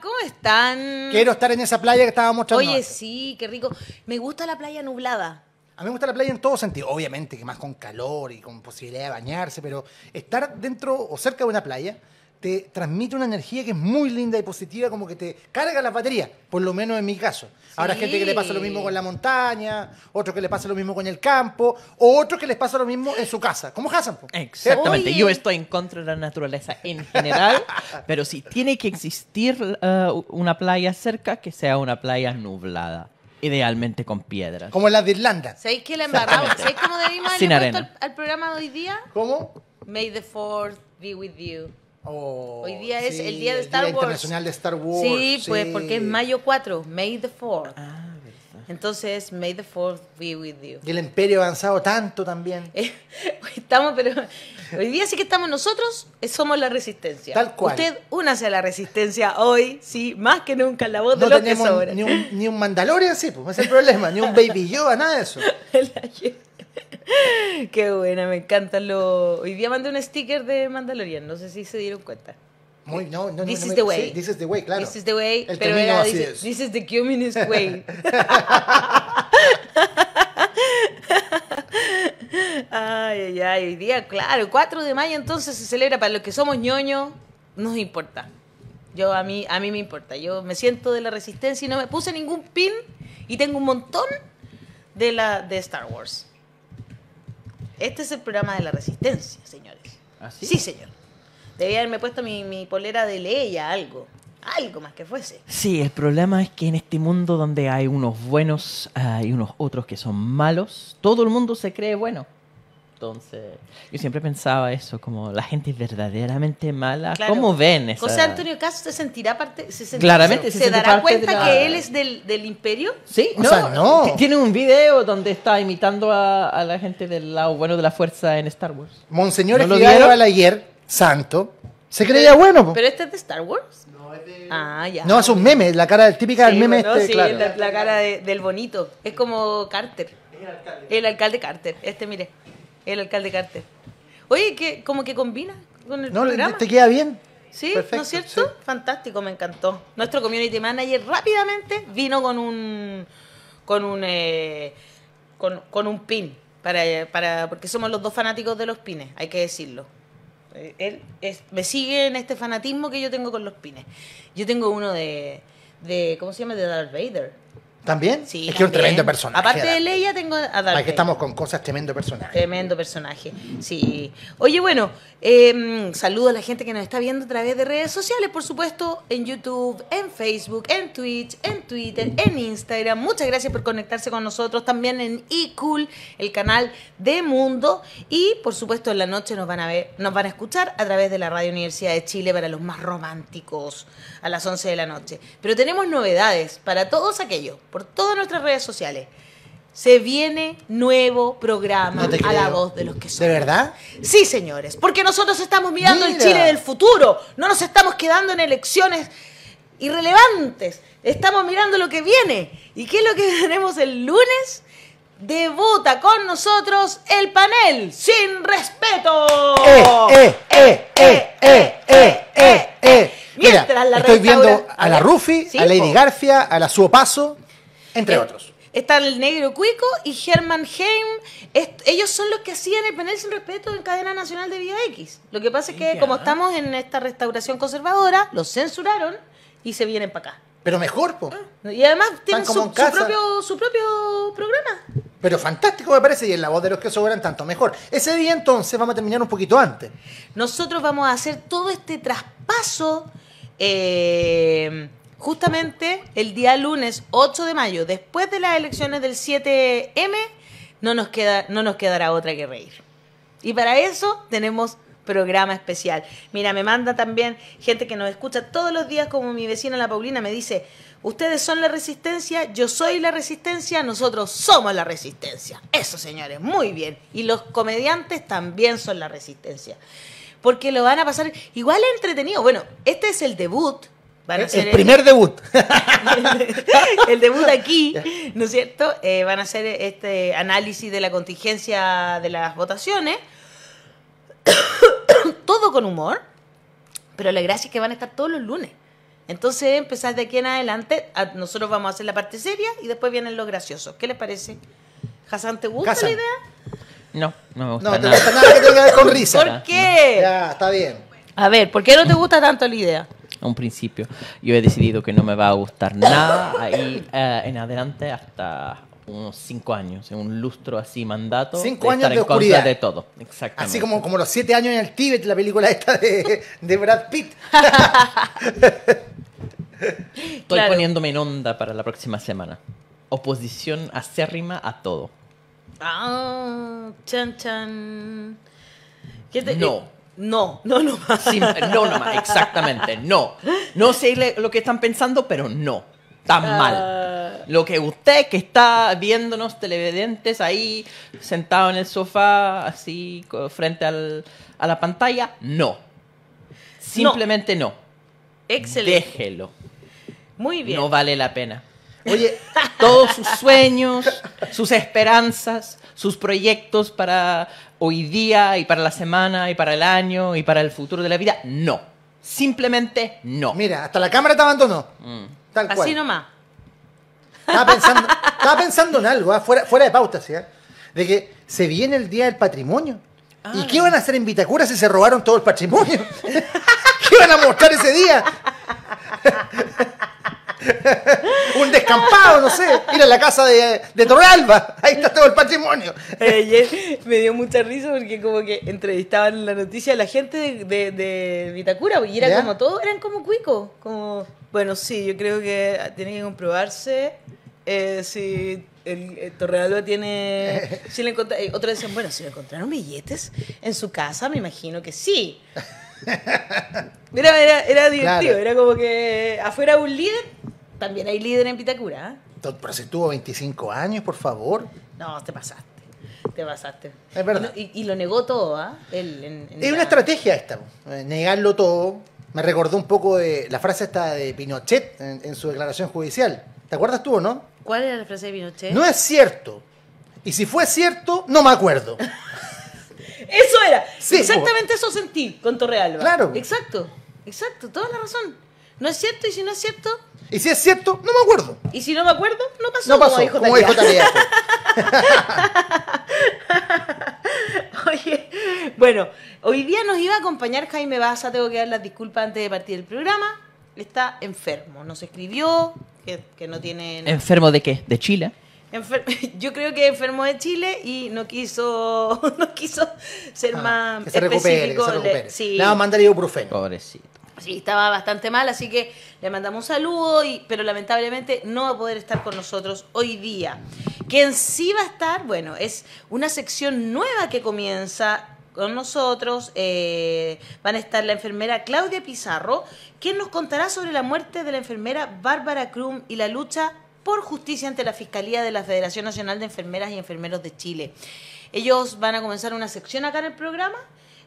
¿cómo están? Quiero estar en esa playa que estábamos mostrando. Oye, sí, qué rico. Me gusta la playa nublada. A mí me gusta la playa en todo sentido, obviamente, que más con calor y con posibilidad de bañarse, pero estar dentro o cerca de una playa te transmite una energía que es muy linda y positiva, como que te carga las baterías, por lo menos en mi caso. Habrá gente que le pasa lo mismo con la montaña, otro que le pasa lo mismo con el campo, o otro que les pasa lo mismo en su casa, como Hassan. Exactamente. Yo estoy en contra de la naturaleza en general, pero si tiene que existir eh, una playa cerca, que sea una playa nublada. Idealmente con piedras. Como la de Irlanda. ¿Sabéis que la embarramos? ¿Sabéis cómo debimos Sin al, programa hoy día? ¿Cómo? May the fourth be with you. Oh, hoy día es el día de Star Wars. Internacional de Star Wars. Sí, pues porque es mayo 4, May the 4 ah, Entonces, May the 4th be with you. Y el imperio avanzado tanto también. estamos, pero hoy día sí que estamos nosotros, eh, somos la resistencia. Tal cual. Usted una a la resistencia hoy, sí, más que nunca en la voz de los que sobra. Ni un, ni un Mandalorian, sí, pues, es el problema, ni un Baby Yoda, nada de eso. Qué buena, me encanta. Lo Hoy día mandé un sticker de Mandalorian, no sé si se dieron cuenta. no, no, this is the way. this is the way, claro. This is the way, El pero es. this is the communist way. ay, ay, ay, hoy día, claro, 4 de mayo entonces se celebra, para los que somos ñoños, nos importa. Yo a mí, a mí me importa. Yo me siento de la resistencia y no me puse ningún pin y tengo un montón de la de Star Wars. Este es el programa de la resistencia, señores. ¿Ah, sí? señor. Debía haberme puesto mi, polera de ley a algo. Algo más que fuese. Sí, el problema es que en este mundo donde hay unos buenos, hay unos otros que son malos, todo el mundo se cree bueno. Entonces, yo siempre pensaba eso, como la gente es verdaderamente mala. ¿Cómo ven eso? José Antonio Caso se sentirá parte. Se Claramente, se, dará cuenta que él es del, del imperio. Sí, o no, sea, no. Tiene un video donde está imitando a, la gente del lado bueno de la fuerza en Star Wars. Monseñor ¿No ayer, santo, se creía bueno. ¿Pero este es de Star Wars? No, es de... Ah, ya. No, es un meme, la cara típica del meme este, sí, la, cara del bonito. Es como Carter. El alcalde. El alcalde Carter. Este, mire. El alcalde Carter. Oye, que como que combina con el no, te queda bien. Sí, ¿no es cierto? Fantástico, me encantó. Nuestro community manager rápidamente vino con un con un eh, con, un pin para, para porque somos los dos fanáticos de los pines, hay que decirlo. Eh, él es, me sigue en este fanatismo que yo tengo con los pines. Yo tengo uno de, de ¿cómo se llama? de Darth Vader. ¿También? Sí. Es que es un tremendo personaje. Aparte de Leia, tengo a Para estamos con cosas, tremendo personaje. Tremendo personaje, sí. Oye, bueno, em, saludo a la gente que nos está viendo a través de redes sociales, por supuesto, en YouTube, en Facebook, en Twitch, en Twitter, en Instagram. Muchas gracias por conectarse con nosotros. También en E-Cool el canal de Mundo. Y, por supuesto, en la noche nos van a ver, nos van a escuchar a través de la Radio Universidad de Chile para los más románticos a las 11 de la noche. Pero tenemos novedades para todos aquellos por todas nuestras redes sociales. Se viene nuevo programa a la voz de los que son. ¿De verdad? Sí, señores, porque nosotros estamos mirando el Chile del futuro, no nos estamos quedando en elecciones irrelevantes, estamos mirando lo que viene. ¿Y qué es lo que tenemos el lunes? Debuta con nosotros el panel sin respeto. Eh, eh, eh, Mira, estoy viendo a la Rufi, a Lady García, a la Suopaso. Entre eh, otros. Está el Negro Cuico y Herman Heim. ellos son los que hacían el panel sin respeto en cadena nacional de Vía X. Lo que pasa es que, como estamos en esta restauración conservadora, los censuraron y se vienen para acá. Pero mejor, po. Ah, y además tienen su, propio, programa. Pero fantástico me parece, y en la voz de los que sobran tanto mejor. Ese día entonces vamos a terminar un poquito antes. Nosotros vamos a hacer todo este traspaso eh, justamente el día lunes 8 de mayo, después de las elecciones del 7M, no nos, queda, no nos quedará otra que reír. Y para eso tenemos programa especial. Mira, me manda también gente que nos escucha todos los días, como mi vecina la Paulina me dice, ustedes son la resistencia, yo soy la resistencia, nosotros somos la resistencia. Eso, señores, muy bien. Y los comediantes también son la resistencia. Porque lo van a pasar igual entretenido. Bueno, este es el debut eh, el, primer debut. el debut aquí, ¿no es cierto? Eh, van a hacer este análisis de la contingencia de las votaciones. Todo con humor, pero la gracia es que van a estar todos los lunes. Entonces, empezar de aquí en adelante, nosotros vamos a hacer la parte seria y después vienen los graciosos. ¿Qué les parece? Hassan, ¿te gusta la idea? No, no me gusta no, nada. que tenga que con risa. ¿Por qué? Ya, está bien. A ver, ¿por qué no te gusta tanto la idea? a un principio. Yo he decidido que no me va a gustar nada ahí eh, en adelante hasta unos cinco años, en un lustro así, mandato. años estar de en Contra de todo, exactamente. Así como, como los siete años en el Tíbet, la película esta de, Brad Pitt. Estoy poniéndome en onda para la próxima semana. Oposición acérrima a todo. Ah, No, no, no, no. Más. no, no, exactamente, no. No sé lo que están pensando, pero no. Tan ah. mal. Lo que usted que está viéndonos televidentes ahí, sentado en el sofá, así, frente al, a la pantalla, no. Simplemente no. no. Excelente. Déjelo. Muy bien. No vale la pena. Oye, todos sus sueños, sus esperanzas, sus proyectos para hoy día y para la semana y para el año y para el futuro de la vida, no. Simplemente no. Mira, hasta la cámara te abandonó. Mm. Así nomás. Estaba pensando, estaba pensando en algo, ¿ah? fuera, fuera de pauta, ¿sí? De que se viene el Día del Patrimonio. ¿Y ah. qué van a hacer en Vitacura si se robaron todo el patrimonio? ¿Qué van a mostrar ese día? un descampado, no sé, mira la casa de, de Torralba, ahí está todo el patrimonio. Eh, me dio mucha risa porque como que entrevistaban la noticia a la gente de, Vitacura y era como todo, eran como cuicos, como, bueno, sí, yo creo que tiene que comprobarse eh, si el, eh, Torrealba tiene. Si le otra decían, bueno, si le encontraron billetes en su casa, me imagino que sí. Era, era, divertido, era como que afuera un líder también hay líder en Pitacura, ¿eh? Pero si tuvo 25 años, por favor. No, te pasaste. Te pasaste. Es verdad. Y, lo negó todo, ¿ah? es una estrategia esta, eh, negarlo todo. Me recordó un poco de la frase esta de Pinochet en, su declaración judicial. ¿Te acuerdas tú o no? ¿Cuál era la frase de Pinochet? No es cierto. Y si fue cierto, no me acuerdo. eso era. Exactamente pues. eso sentí con Torrealba. Claro. Exacto. Exacto. Toda la razón. No es cierto y si no es cierto, y si es cierto, no me acuerdo. Y si no me acuerdo, no pasó. No pasó, como dijo, como Oye, bueno, hoy día nos iba a acompañar Jaime Baza, tengo que dar las disculpas antes de partir del programa. Está enfermo, nos escribió que, no tiene... ¿Enfermo de qué? ¿De Chile? Yo creo que enfermo de Chile y no quiso, no quiso ser ah, más que se específico. Recupere, que se recupere. Sí. Le vamos a mandar ibuprofeno. Pobrecito. Pues sí, estaba bastante mal, así que le mandamos un saludo, pero lamentablemente no va a poder estar con nosotros hoy día. Quien sí va a estar, bueno, es una sección nueva que comienza con nosotros. Eh, van a estar la enfermera Claudia Pizarro, quien nos contará sobre la muerte de la enfermera Bárbara Krum y la lucha por justicia ante la Fiscalía de la Federación Nacional de Enfermeras y Enfermeros de Chile. Ellos van a comenzar una sección acá en el programa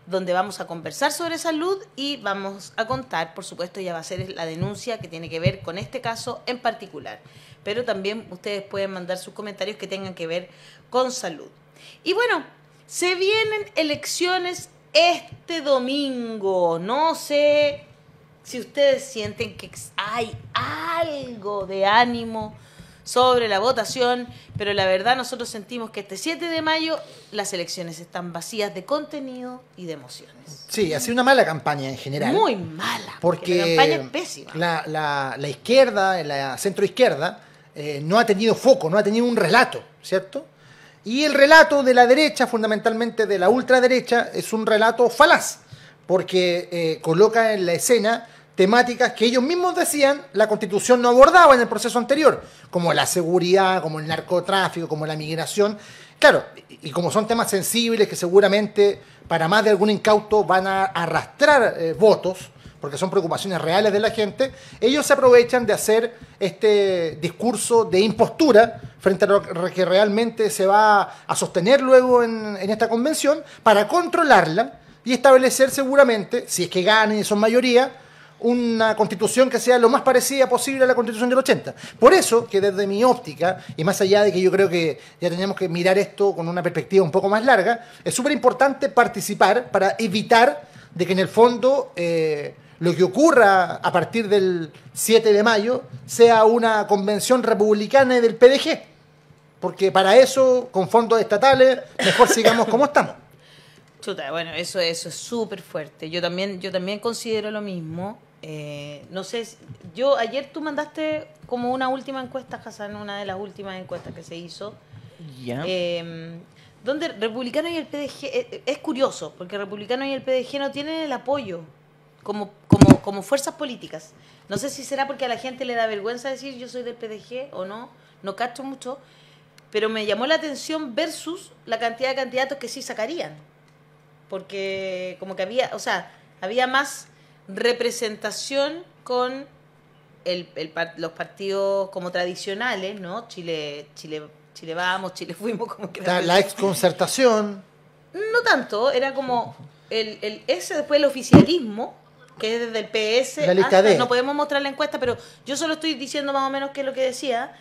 donde vamos a conversar sobre salud y vamos a contar, por supuesto, ya va a ser la denuncia que tiene que ver con este caso en particular. Pero también ustedes pueden mandar sus comentarios que tengan que ver con salud. Y bueno, se vienen elecciones este domingo. No sé si ustedes sienten que hay algo de ánimo sobre la votación, pero la verdad nosotros sentimos que este 7 de mayo las elecciones están vacías de contenido y de emociones. Sí, ha sido una mala campaña en general. Muy mala. Porque, la campaña es pésima. La, izquierda, la centroizquierda, eh, no ha tenido foco, no ha tenido un relato, ¿cierto? Y el relato de la derecha, fundamentalmente de la ultraderecha, es un relato falaz, porque eh, coloca en la escena temáticas que ellos mismos decían la constitución no abordaba en el proceso anterior, como la seguridad, como el narcotráfico, como la migración. Claro, y como son temas sensibles que seguramente para más de algún incauto van a arrastrar eh, votos, porque son preocupaciones reales de la gente, ellos se aprovechan de hacer este discurso de impostura frente a lo que realmente se va a sostener luego en, en esta convención para controlarla y establecer seguramente, si es que ganen y son mayoría, una constitución que sea lo más parecida posible a la constitución del 80. Por eso que desde mi óptica, y más allá de que yo creo que ya tenemos que mirar esto con una perspectiva un poco más larga, es súper importante participar para evitar de que en el fondo eh, lo que ocurra a partir del 7 de mayo sea una convención republicana del PDG. Porque para eso, con fondos estatales, mejor sigamos como estamos. Chuta, bueno, eso, eso es súper fuerte. Yo también, yo también considero lo mismo. Eh, no sé, yo ayer tú mandaste como una última encuesta, Hassan, una de las últimas encuestas que se hizo. Ya. Em, donde Republicano y el PDG, eh, eh, es curioso, porque Republicano y el PDG no tienen el apoyo como, como, como fuerzas políticas. No sé si será porque a la gente le da vergüenza decir yo soy del PDG o no, no cacho mucho, pero me llamó la atención versus la cantidad de candidatos que sí sacarían. Porque como que había, o sea, había más representación con los partidos como tradicionales, ¿no? Chile, Chile, Chile vamos, Chile fuimos, como que... La, la exconcertación. No tanto, era como el, el, ese después el oficialismo que es desde el PS. No podemos mostrar la encuesta, pero yo solo estoy diciendo más o menos qué es lo que decía.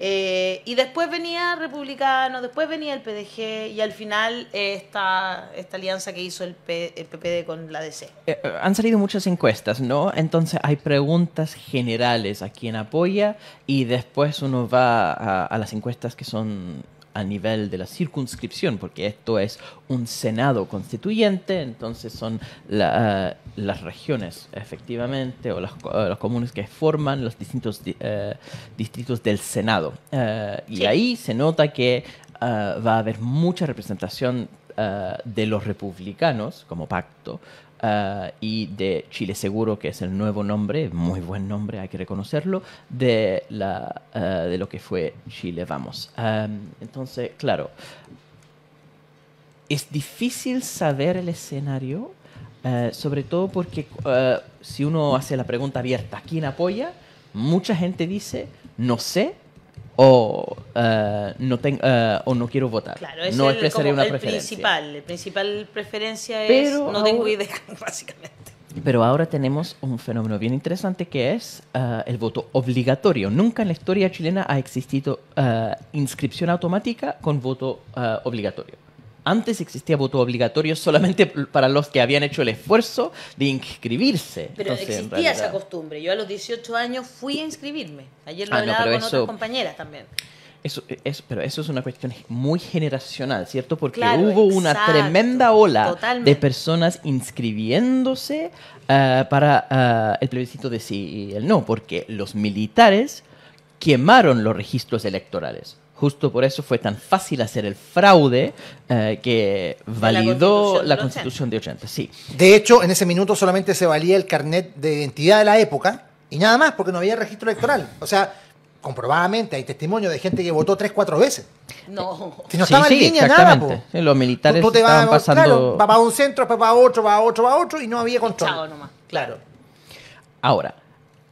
Eh, y después venía Republicano, después venía el PDG y al final eh, esta, alianza que hizo el, PPD con la DC. Eh, han salido muchas encuestas, ¿no? Entonces hay preguntas generales a quien apoya y después uno va a, a las encuestas que son a nivel de la circunscripción, porque esto es un Senado constituyente, entonces son eh, las regiones efectivamente o eh, los comunes que forman los distintos eh, distritos del Senado. Y ahí se nota que va a haber mucha representación de los republicanos como pacto eh, y de Chile Seguro, que es el nuevo nombre, muy buen nombre, hay que reconocerlo, de, la, eh, de lo que fue Chile Vamos. Em, entonces, claro, es difícil saber el escenario, eh, sobre todo porque si uno hace la pregunta abierta, ¿quién apoya? Mucha gente dice, no sé, o, eh, no, ten, eh, o no quiero votar. no expresaré una preferencia. Principal, principal preferencia es no tengo idea, básicamente. Pero ahora tenemos un fenómeno bien interesante que es eh, el voto obligatorio. Nunca en la historia chilena ha existido inscripción automática con voto obligatorio. Antes existía voto obligatorio solamente para los que habían hecho el esfuerzo de inscribirse. Pero existía esa costumbre. Yo a los 18 años fui a inscribirme. Ayer lo ah, hablaba con otras compañeras también. es, pero eso es una cuestión muy generacional, ¿cierto? Porque hubo una tremenda ola de personas inscribiéndose ah, para ah, el plebiscito de sí y el no, porque los militares quemaron los registros electorales. Justo por eso fue tan fácil hacer el fraude eh, que validó la constitución, de 80. Sí. De hecho, en ese minuto solamente se valía el carnet de identidad de la época y nada más, porque no había registro electoral. O sea, comprobadamente hay testimonio de gente que votó tres, cuatro veces. No. Si no estaba en línea, nada. los militares estaban pasando... va para un centro, va para otro, va a otro, va a otro, y no había control. nomás. Claro. Ahora,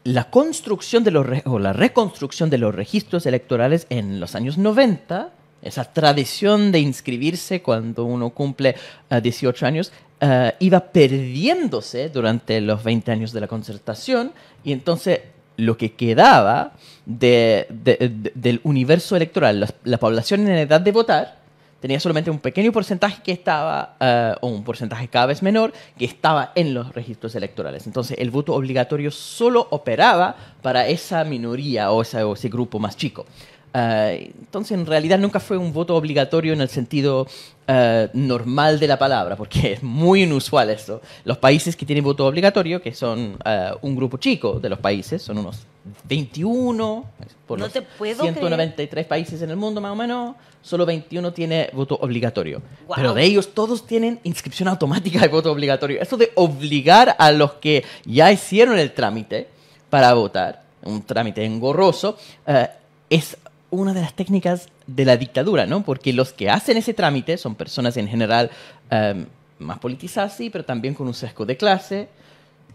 la construcción de los o la reconstrucción de los registros electorales en los años 90, esa tradición de inscribirse cuando uno cumple 18 eh, años, eh, iba perdiéndose durante los 20 años de la concertación y entonces lo que quedaba de, del universo electoral, la población en edad de votar, tenía solamente un pequeño porcentaje que estaba, eh, o un porcentaje cada vez menor, que estaba en los registros electorales. Entonces el voto obligatorio solo operaba para esa minoría o ese grupo más chico. Eh, entonces, en realidad nunca fue un voto obligatorio en el sentido eh, normal de la palabra, porque es muy inusual eso. Los países que tienen voto obligatorio, que son eh, un grupo chico de los países, son unos 21 por los 193 países en el mundo más o menos, solo 21 tiene voto obligatorio. Pero de ellos todos tienen inscripción automática de voto obligatorio. Esto de obligar a los que ya hicieron el trámite para votar, un trámite engorroso, es una de las técnicas de la dictadura, ¿no? Porque los que hacen ese trámite son personas en general em, más politizadas, sí, pero también con un sesgo de clase,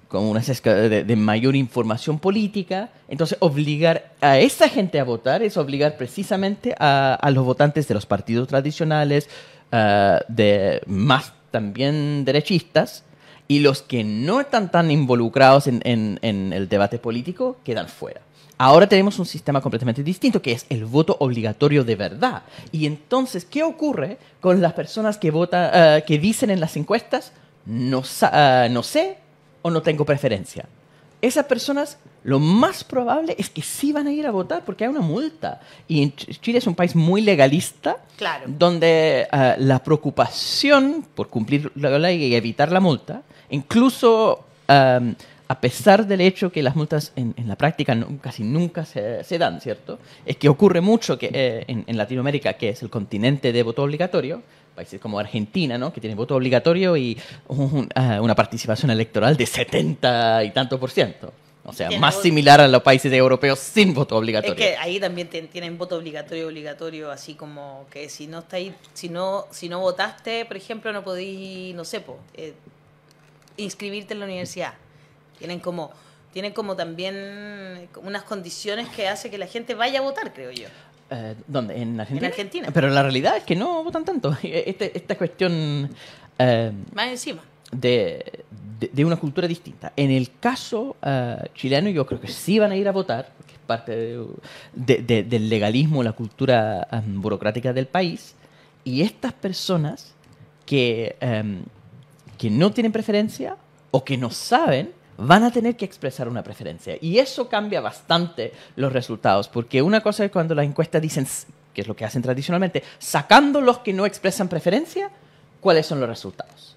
con una sesgo de, mayor información política. Entonces, obligar a esa gente a votar es obligar precisamente a, los votantes de los partidos tradicionales, eh, de más también derechistas, y los que no están tan involucrados en el debate político quedan fuera. Ahora tenemos un sistema completamente distinto, que es el voto obligatorio de verdad. Y entonces, ¿qué ocurre con las personas que, eh, dicen en las encuestas, eh, no, sé o no tengo preferencia? Esas personas lo más probable es que sí van a ir a votar porque hay una multa. Y Chile es un país muy legalista, claro. donde eh, la preocupación por cumplir la ley y evitar la multa, incluso em, a pesar del hecho que las multas en, la práctica casi nunca se, dan, ¿cierto? Es que ocurre mucho que eh, en, Latinoamérica, que es el continente de voto obligatorio, países como Argentina, ¿no? Que tienen voto obligatorio y ah, una participación electoral de 70 y tanto por ciento. O sea, más similar a los países europeos sin voto obligatorio. Es que ahí también tienen voto obligatorio, obligatorio, así como que si no está si no, si no votaste, por ejemplo, no podéis, no sé, eh, inscribirte en la universidad. Tienen como tienen como también unas condiciones que hace que la gente vaya a votar, creo yo. Eh, ¿Dónde? ¿En Argentina? Pero la realidad es que no votan tanto. Este, esta cuestión... Eh, Más encima. De, una cultura distinta. En el caso eh, chileno, yo creo que sí van a ir a votar, que es parte del legalismo, la cultura burocrática del país. Y estas personas que, que no tienen preferencia o que no saben van a tener que expresar una preferencia. Y eso cambia bastante los resultados, porque una cosa es cuando las encuestas dicen, que es lo que hacen tradicionalmente, sacando los que no expresan preferencia, ¿cuáles son los resultados?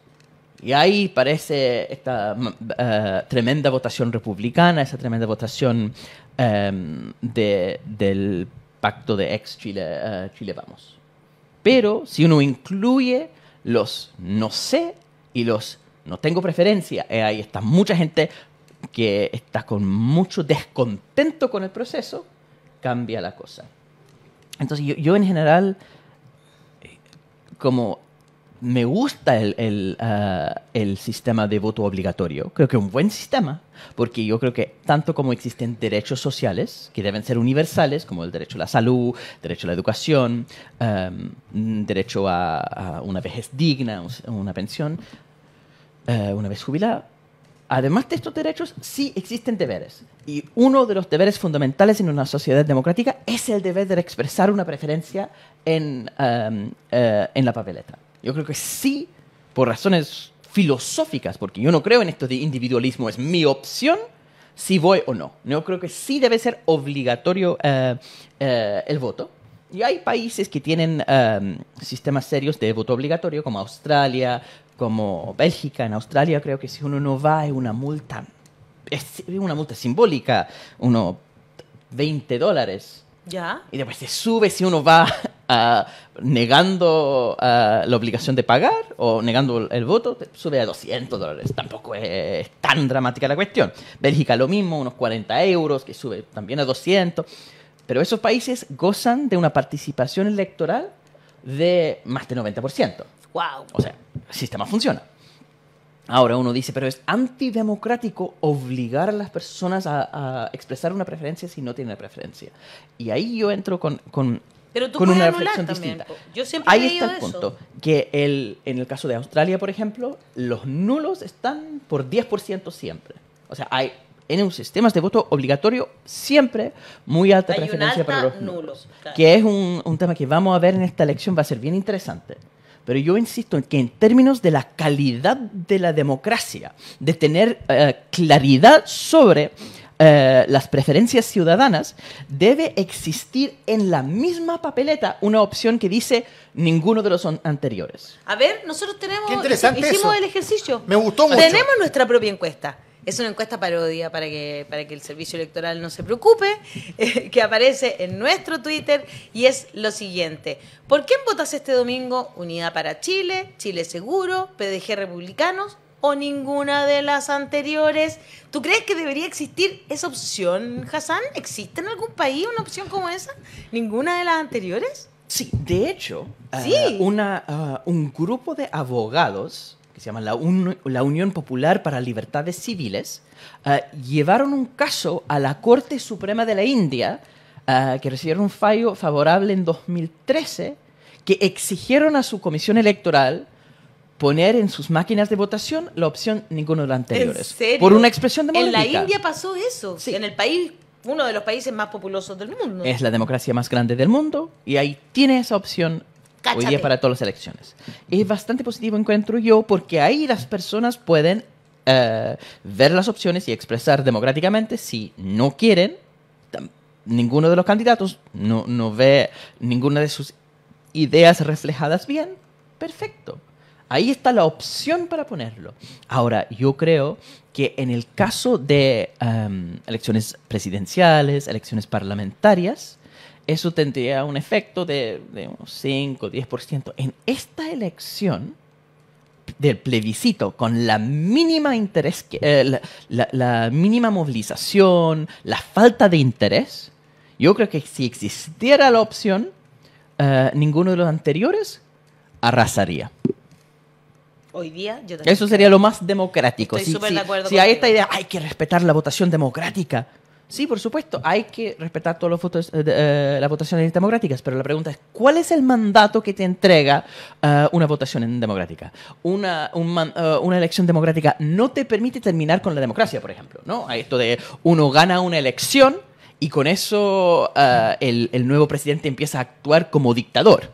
Y ahí parece esta mm, eh, tremenda votación republicana, esa tremenda votación em, del pacto de ex Chile, eh, Chile Vamos. Pero si uno incluye los no sé y los no tengo preferencia. Eh, ahí está mucha gente que está con mucho descontento con el proceso, cambia la cosa. Entonces yo, en general, eh, como me gusta ah, el, sistema de voto obligatorio. Creo que es un buen sistema, porque yo creo que tanto como existen derechos sociales, que deben ser universales, como el derecho a la salud, derecho a la educación, ah, mm, derecho a, una vejez digna, una pensión, eh, una vez jubilado, además de estos derechos, sí existen deberes. Y uno de los deberes fundamentales en una sociedad democrática es el deber de expresar una preferencia en, em, eh, la papeleta. Yo creo que sí, por razones filosóficas, porque yo no creo en esto de individualismo, es mi opción si voy o no. Yo creo que sí debe ser obligatorio eh, el voto. Y hay países que tienen em, sistemas serios de voto obligatorio, como Australia, como Bélgica, en Australia, creo que si uno no va es una multa, es una multa simbólica, unos 20 dólares. ¿Ya? Y después se sube si uno va negando la obligación de pagar o negando el voto, sube a 200 dólares. Tampoco es tan dramática la cuestión. Bélgica lo mismo, unos 40 euros, que sube también a 200. Pero esos países gozan de una participación electoral de más del 90%. ¡Wow! O sea, el sistema funciona. Ahora uno dice, pero es antidemocrático obligar a las personas a, expresar una preferencia si no tienen preferencia. Y ahí yo entro con, con una reflexión distinta. ahí está el punto, que el, en el caso de Australia, por ejemplo, los nulos están por 10% siempre. O sea, hay en un sistema de voto obligatorio siempre muy alta preferencia para los nulos, que es un, un tema que vamos a ver en esta elección, va a ser bien interesante. Pero yo insisto en que en términos de la calidad de la democracia, de tener eh, claridad sobre eh, las preferencias ciudadanas, debe existir en la misma papeleta una opción que dice ninguno de los anteriores. A ver, nosotros tenemos, hicimos el ejercicio. Me gustó mucho. Tenemos nuestra propia encuesta. Es una encuesta parodia para que, para que el servicio electoral no se preocupe, que aparece en nuestro Twitter y es lo siguiente. ¿Por quién votas este domingo? Unidad para Chile, Chile Seguro, PDG Republicanos o ninguna de las anteriores. ¿Tú crees que debería existir esa opción, Hassan? ¿Existe en algún país una opción como esa? ¿Ninguna de las anteriores? Sí, de hecho, ah, ¿Sí? Ah, un grupo de abogados que se llama la, la Unión Popular para Libertades Civiles, eh, llevaron un caso a la Corte Suprema de la India, eh, que recibieron un fallo favorable en 2013, que exigieron a su comisión electoral poner en sus máquinas de votación la opción ninguno de los anteriores. Por una expresión democrática. En la India pasó eso. Sí. En el país uno de los países más populosos del mundo. Es la democracia más grande del mundo y ahí tiene esa opción Hoy día para todas las elecciones. Es bastante positivo, encuentro yo, porque ahí las personas pueden eh, ver las opciones y expresar democráticamente si no quieren. Ninguno de los candidatos no, no ve ninguna de sus ideas reflejadas bien. Perfecto. Ahí está la opción para ponerlo. Ahora, yo creo que en el caso de em, elecciones presidenciales, elecciones parlamentarias, eso tendría un efecto de, de 5 o 10%. En esta elección del plebiscito, con la mínima, interés, eh, la, mínima movilización, la falta de interés, yo creo que si existiera la opción, eh, ninguno de los anteriores arrasaría. Hoy día Eso sería lo más democrático. si hay esta idea, hay que respetar la votación democrática. Sí, por supuesto, hay que respetar todas las, eh, eh, las votaciones democráticas, pero la pregunta es, ¿cuál es el mandato que te entrega eh, una votación democrática? Una, elección democrática no te permite terminar con la democracia, por ejemplo, ¿no? Esto de uno gana una elección y con eso el, nuevo presidente empieza a actuar como dictador.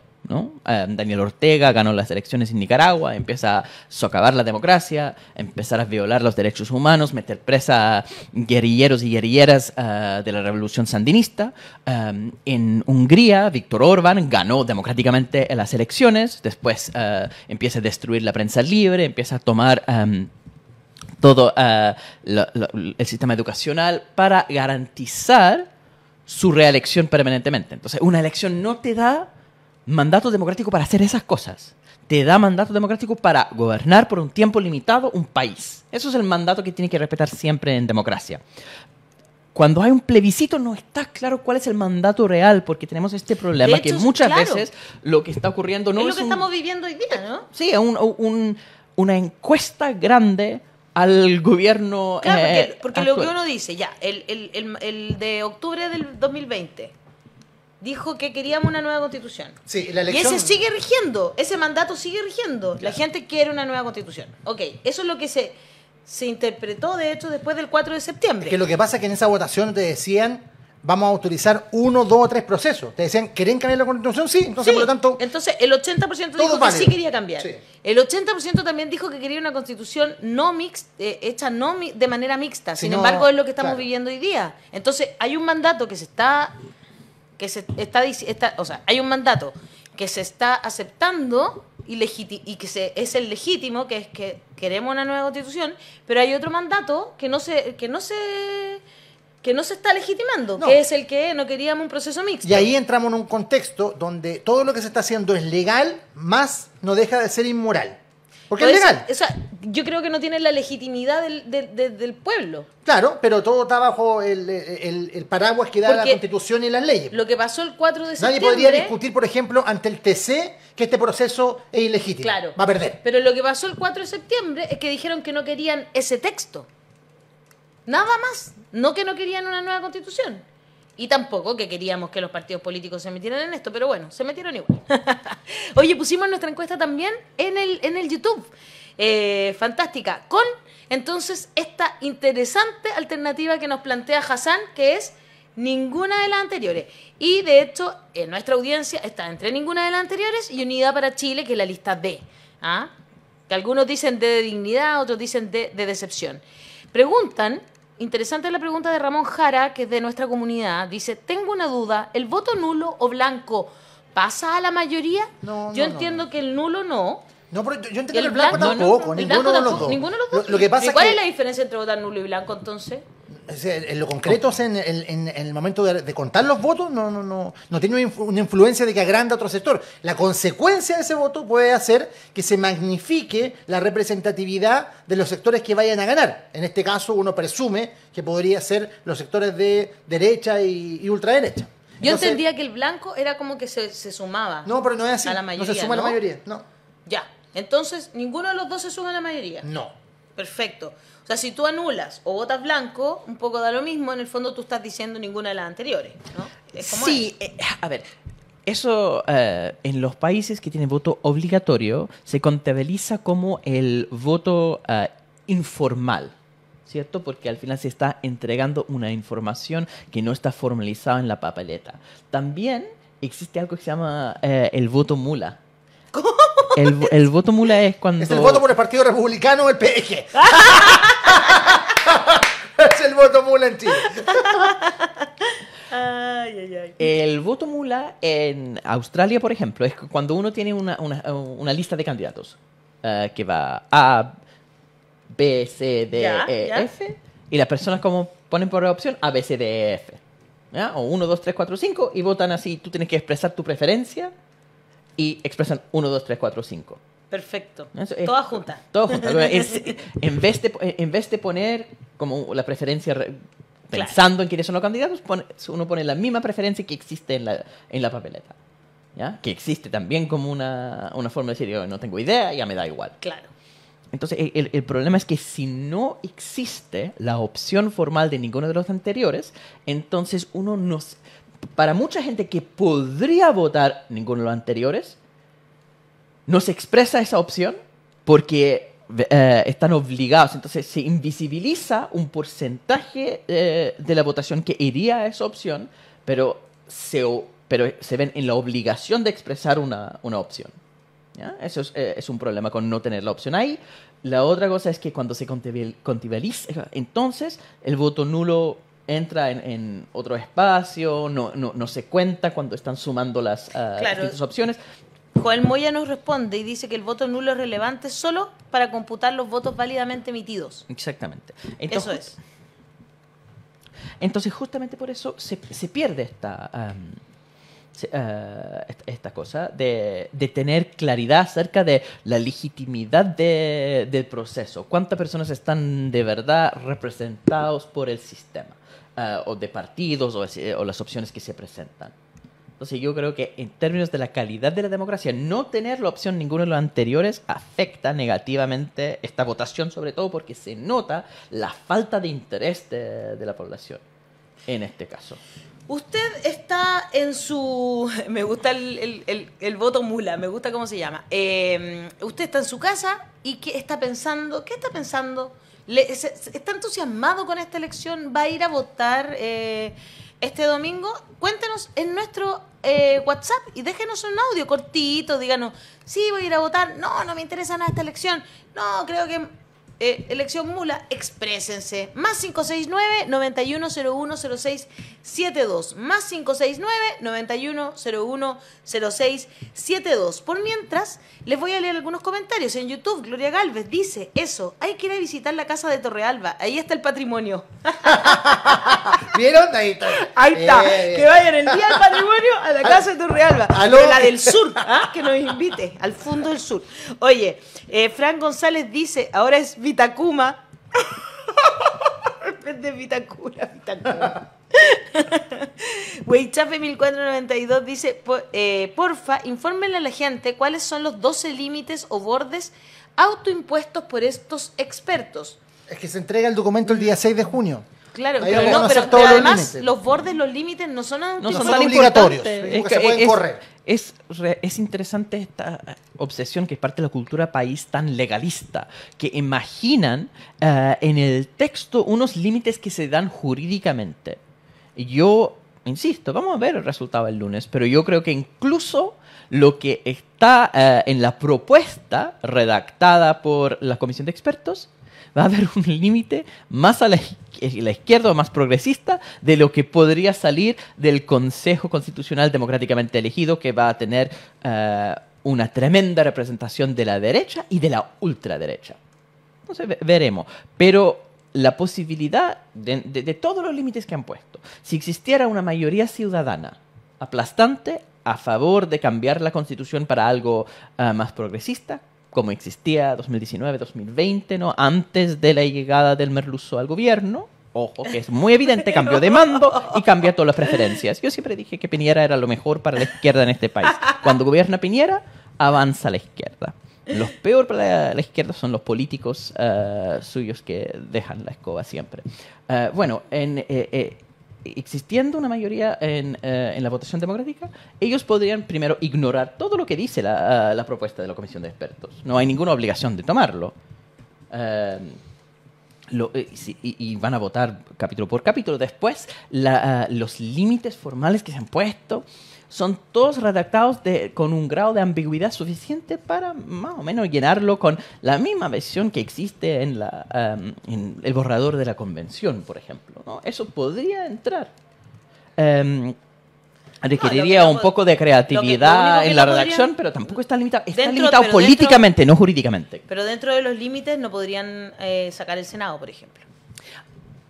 Daniel Ortega ganó las elecciones en Nicaragua, empieza a socavar la democracia, empezar a violar los derechos humanos, meter presa a guerrilleros y guerrilleras ah, de la revolución sandinista. Ah, en Hungría, Víctor Orbán ganó democráticamente las elecciones, después ah, empieza a destruir la prensa libre, empieza a tomar... todo el sistema educacional para garantizar su reelección permanentemente. Entonces, una elección no te da mandato democrático para hacer esas cosas. Te da mandato democrático para gobernar por un tiempo limitado un país. Eso es el mandato que tiene que respetar siempre en democracia. Cuando hay un plebiscito no está claro cuál es el mandato real, porque tenemos este problema que muchas veces lo que está ocurriendo no es... lo que estamos viviendo hoy día, ¿no? Sí, es una encuesta grande al gobierno. Claro, porque, eh, lo que uno dice, ya, el de octubre del 2020 dijo que queríamos una nueva constitución. Sí, la elección... Y ese sigue rigiendo, ese mandato sigue rigiendo. La gente quiere una nueva constitución. Ok, eso es lo que se, se interpretó, de hecho, después del 4 de septiembre. que lo que pasa es que en esa votación te decían, vamos a autorizar uno, dos o tres procesos. Te decían, ¿quieren cambiar la constitución? Sí, entonces por lo tanto... Entonces el 80% dijo que sí quería cambiar. El 80% también dijo que quería una constitución no mix, eh, hecha no de manera mixta. Sin embargo, es lo que estamos viviendo hoy día. Entonces hay un mandato que se está que se está, está o sea, hay un mandato que se está aceptando y, y que se, es el legítimo, que es que queremos una nueva constitución, pero hay otro mandato que no se, que no se que no se está legitimando, que es el que no queríamos un proceso mixto. Y ahí entramos en un contexto donde todo lo que se está haciendo es legal, más no deja de ser inmoral. Porque es legal. sea, yo creo que no tiene la legitimidad del, del, pueblo. Claro, pero todo está bajo el, paraguas que da la Constitución y las leyes. Lo que pasó el 4 de septiembre... Nadie podría discutir, por ejemplo, ante el TC que este proceso es ilegítimo. Claro. Va a perder. Pero lo que pasó el 4 de septiembre es que dijeron que no querían ese texto. Nada más. No que no querían una nueva constitución. Y tampoco que queríamos que los partidos políticos se metieran en esto, pero bueno, se metieron igual. Oye, pusimos nuestra encuesta también en el, en el YouTube. Eh, fantástica. Con entonces esta interesante alternativa que nos plantea Hassan, que es ninguna de las anteriores. Y de hecho, en nuestra audiencia está entre ninguna de las anteriores y Unidad para Chile, que es la lista D. ¿ah? Que algunos dicen de dignidad, otros dicen de decepción. Preguntan Interesante la pregunta de Ramón Jara, que es de nuestra comunidad. Dice, tengo una duda, ¿el voto nulo o blanco pasa a la mayoría? No, Yo entiendo que el nulo no. No, pero yo entiendo que el blanco, tampoco, ninguno, los dos. ¿Cuál es la diferencia entre votar nulo y blanco entonces? en lo concreto, en, el momento de, contar los votos, no, no, no, no tiene una, influencia de que agranda otro sector. La consecuencia de ese voto puede hacer que se magnifique la representatividad de los sectores que vayan a ganar. En este caso, uno presume que podría ser los sectores de derecha y, ultraderecha. Yo entendía que el blanco era como que se, se, sumaba. No, pero no es así. No se suma la mayoría, no. Ya. Entonces, ninguno de los dos se suma a la mayoría. No. Perfecto sea, si tú anulas o votas blanco, un poco da lo mismo, en el fondo tú estás diciendo ninguna de las anteriores, ¿no? sí, eh, a ver, eso eh, en los países que tienen voto obligatorio se contabiliza como el voto eh, informal. ¿Cierto? Porque al final se está entregando una información que no está formalizada en la papeleta. También existe algo que se llama el voto mula. ¿Cómo? El, voto mula es cuando. Es el voto por el Partido Republicano o el ja! es el voto mula en ti. El voto mula en Australia, por ejemplo, es cuando uno tiene una, lista de candidatos eh, que va A, B, C, D, E, F, y las personas como ponen por opción A, B, C, D, E, F. O 1, 2, 3, 4, 5, y votan así. Tú tienes que expresar tu preferencia y expresan 1, 2, 3, 4, 5. Perfecto. Eso junta. Toda junta. en, vez de, en vez de poner como la preferencia pensando en quiénes son los candidatos, uno pone la misma preferencia que existe en la, en la papeleta. ¿ya? Que existe también como una, forma de decir, yo no tengo idea, ya me da igual. Claro. Entonces, el, el, problema es que si no existe la opción formal de ninguno de los anteriores, entonces uno no... Para mucha gente que podría votar ninguno de los anteriores, no se expresa esa opción porque eh, están obligados. Entonces se invisibiliza un porcentaje eh, de la votación que iría a esa opción, pero se, pero se ven en la obligación de expresar una, opción. Eso eh, es, un problema con no tener la opción ahí. La otra cosa es que cuando se contabiliza, entonces el voto nulo entra en, otro espacio, no, se cuenta cuando están sumando las, opciones. Joel Moya nos responde y dice que el voto nulo es relevante solo para computar los votos válidamente emitidos. Exactamente. eso es. Entonces, justamente por eso se, pierde esta, um, uh, esta, cosa de, tener claridad acerca de la legitimidad del proceso. ¿Cuántas personas están de verdad representados por el sistema? Uh, o de partidos o las opciones que se presentan. Entonces yo creo que en términos de la calidad de la democracia, no tener la opción ninguna de los anteriores afecta negativamente esta votación, sobre todo porque se nota la falta de interés de, la población en este caso. Usted está en su. Me gusta el, el, voto mula, me gusta cómo se llama. Eh, usted está en su casa y ¿qué está pensando? ¿Qué está pensando? ¿Está entusiasmado con esta elección? ¿Va a ir a votar? Eh, este domingo, cuéntenos en nuestro eh, WhatsApp y déjenos un audio cortito, díganos, sí, voy a ir a votar, no, no me interesa nada esta elección, no, creo que eh, elección mula, exprésense. Más 569 91010672 Más 569 9101 Por mientras, les voy a leer algunos comentarios. En YouTube, Gloria Galvez dice, eso, hay que ir a visitar la casa de Torrealba. Ahí está el patrimonio. ¿Vieron? Ahí está. Ahí está. Eh, eh. que vayan el día del patrimonio a la casa de Torrealba. De la del sur, ¿ah? que nos invite al fondo del sur. Oye, Fran González dice, ahora es... Vitacuma. de Vitacura, 1492 dice, eh, porfa, infórmenle a la gente cuáles son los 12 límites o bordes autoimpuestos por estos expertos. Es que se entrega el documento el día 6 de junio. Claro, pero, no, pero, además los, bordes, los límites no son, no son, obligatorios. Es que, se pueden correr. Es, interesante esta eh, obsesión que es parte de la cultura país tan legalista, que imaginan eh, en el texto unos límites que se dan jurídicamente. Yo insisto, vamos a ver el resultado el lunes, pero yo creo que incluso lo que está eh, en la propuesta redactada por la comisión de expertos va a haber un límite más a eh, la, izquierda o más progresista de lo que podría salir del Consejo Constitucional democráticamente elegido que va a tener eh, una tremenda representación de la derecha y de la ultraderecha. Entonces veremos. Pero la posibilidad de, todos los límites que han puesto, si existiera una mayoría ciudadana aplastante a favor de cambiar la constitución para algo eh, más progresista, como existía 2019, 2020, ¿no? Antes de la llegada del merluzo al gobierno. Ojo, que es muy evidente, cambió de mando y cambia todas las preferencias. Yo siempre dije que Piñera era lo mejor para la izquierda en este país. Cuando gobierna Piñera, avanza la izquierda. Los peor para la, izquierda son los políticos eh, suyos que dejan la escoba siempre. Eh, bueno, en, eh, existiendo una mayoría en, eh, en, la votación democrática, ellos podrían primero ignorar todo lo que dice la, eh, la propuesta de la comisión de expertos. No hay ninguna obligación de tomarlo. Eh, y, van a votar capítulo por capítulo. Después, los límites formales que se han puesto son todos redactados con un grado de ambigüedad suficiente para más o menos llenarlo con la misma versión que existe en, la, em, en el borrador de la convención, por ejemplo. Eso podría entrar. Em, ah, requeriría un poco de creatividad en la redacción, pero tampoco está limitado. Está políticamente, no jurídicamente. Pero dentro de los límites no podrían eh, sacar el Senado, por ejemplo